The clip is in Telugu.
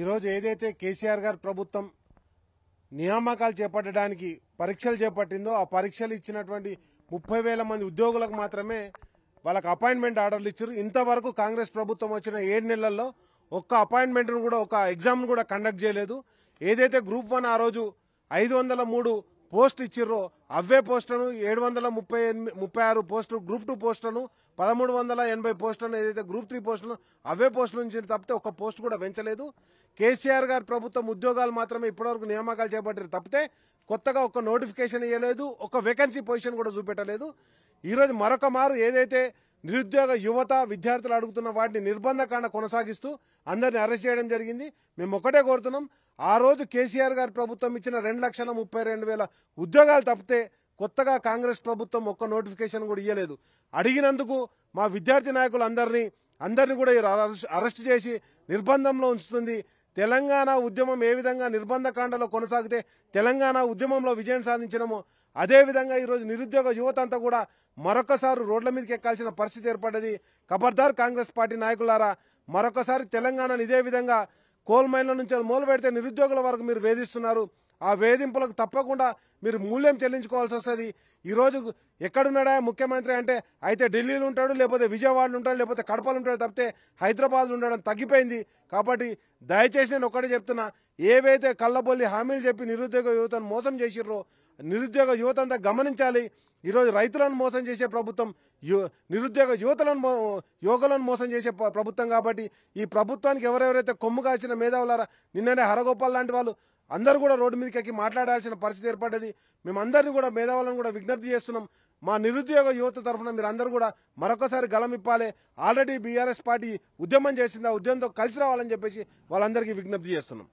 ఈరోజు ఏదైతే కేసీఆర్ గారు ప్రభుత్వం నియామకాలు చేపట్టడానికి పరీక్షలు చేపట్టిందో ఆ పరీక్షలు ఇచ్చినటువంటి ముప్పై వేల మంది ఉద్యోగులకు మాత్రమే వాళ్ళకి అపాయింట్మెంట్ ఆర్డర్లు ఇచ్చారు ఇంతవరకు కాంగ్రెస్ ప్రభుత్వం వచ్చిన ఏడు నెలల్లో ఒక్క అపాయింట్మెంట్ను కూడా ఒక ఎగ్జామ్ను కూడా కండక్ట్ చేయలేదు ఏదైతే గ్రూప్ వన్ ఆ రోజు ఐదు వందల మూడు పోస్ట్ ఇచ్చిర్రో అవే పోస్టులను ఏడు వందల ముప్పై ఎనిమిది ముప్పై ఆరు పోస్టులు గ్రూప్ టూ పోస్టులను పదమూడు వందల ఎనభై పోస్టులను ఏదైతే గ్రూప్ త్రీ పోస్టులను అవే పోస్టులు నుంచి తప్పితే ఒక పోస్ట్ కూడా పెంచలేదు కేసీఆర్ గారు ప్రభుత్వం ఉద్యోగాలు మాత్రమే ఇప్పటివరకు నియామకాలు చేపట్టారు తప్పితే కొత్తగా ఒక నోటిఫికేషన్ ఇవ్వలేదు ఒక వేకెన్సీ పొజిషన్ కూడా చూపెట్టలేదు ఈరోజు మరొక మారు ఏదైతే నిరుద్యోగ యువత విద్యార్థులు అడుగుతున్న వాటిని నిర్బంధకాండ కొనసాగిస్తూ అందరిని అరెస్ట్ చేయడం జరిగింది మేము ఒకటే కోరుతున్నాం ఆ రోజు కేసీఆర్ గారి ప్రభుత్వం ఇచ్చిన రెండు లక్షల ముప్పై రెండు వేల ఉద్యోగాలు తప్పితే కొత్తగా కాంగ్రెస్ ప్రభుత్వం ఒక్క నోటిఫికేషన్ కూడా ఇవ్వలేదు అడిగినందుకు మా విద్యార్థి నాయకులు అందరినీ అందరినీ కూడా అరెస్ట్ చేసి నిర్బంధంలో ఉంచుతుంది తెలంగాణ ఉద్యమం ఏ విధంగా నిర్బంధకాండలో కొనసాగితే తెలంగాణ ఉద్యమంలో విజయం సాధించినమో అదేవిధంగా ఈరోజు నిరుద్యోగ యువత అంతా కూడా మరొకసారి రోడ్ల మీదకి ఎక్కాల్సిన పరిస్థితి ఏర్పడ్డది ఖబర్దార్ కాంగ్రెస్ పార్టీ నాయకులారా మరొకసారి తెలంగాణను ఇదే విధంగా కోల్ మైన్ల నుంచి మూలబెడితే నిరుద్యోగుల వరకు మీరు వేధిస్తున్నారు ఆ వేధింపులకు తప్పకుండా మీరు మూల్యం చెల్లించుకోవాల్సి వస్తుంది ఈరోజు ఎక్కడున్నాడా ముఖ్యమంత్రి అంటే అయితే ఢిల్లీలో ఉంటాడు లేకపోతే విజయవాడలో ఉంటాడు లేకపోతే కడపలు ఉంటాడు తప్పితే హైదరాబాద్లో ఉండడం తగ్గిపోయింది కాబట్టి దయచేసి నేను ఒక్కటే చెప్తున్నా ఏవైతే కళ్ళబొల్లి హామీలు చెప్పి నిరుద్యోగ యువతను మోసం చేసిర్రో నిరుద్యోగ యువత అంతా గమనించాలి ఈరోజు రైతులను మోసం చేసే ప్రభుత్వం నిరుద్యోగ యువతలను యువకులను మోసం చేసే ప్రభుత్వం కాబట్టి ఈ ప్రభుత్వానికి ఎవరెవరైతే కొమ్ము కాల్చిన మేధావులారా నిన్ననే హరగోపాల్ లాంటి వాళ్ళు అందరూ కూడా రోడ్డు మీదకి ఎక్కి మాట్లాడాల్సిన పరిస్థితి ఏర్పడ్డది మేమందరినీ కూడా మేధావులను కూడా విజ్ఞప్తి చేస్తున్నాం మా నిరుద్యోగ యువత తరఫున మీరు అందరూ కూడా మరొకసారి గలం ఇప్పాలి ఆల్రెడీ బీఆర్ఎస్ పార్టీ ఉద్యమం చేసింది ఆ ఉద్యమంతో కలిసి రావాలని చెప్పేసి వాళ్ళందరికీ విజ్ఞప్తి చేస్తున్నాం